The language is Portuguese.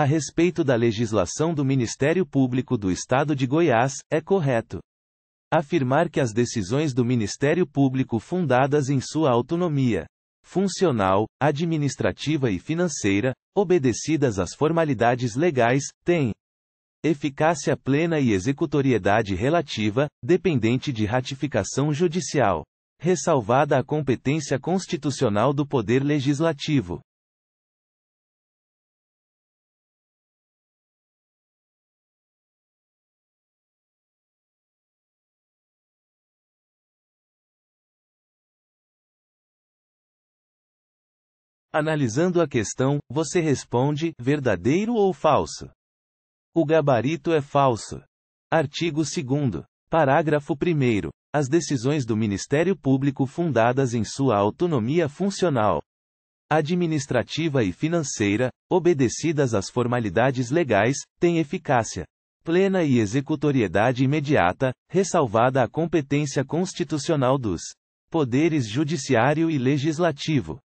a respeito da legislação do Ministério Público do Estado de Goiás, é correto afirmar que as decisões do Ministério Público fundadas em sua autonomia funcional, administrativa e financeira, obedecidas às formalidades legais, têm eficácia plena e executoriedade relativa, dependente de ratificação judicial. Ressalvada a competência constitucional do Poder Legislativo. Analisando a questão, você responde: verdadeiro ou falso? O gabarito é falso. Artigo 2. Parágrafo 1. As decisões do Ministério Público fundadas em sua autonomia funcional, administrativa e financeira, obedecidas às formalidades legais, têm eficácia plena e executoriedade imediata, ressalvada a competência constitucional dos poderes judiciário e legislativo.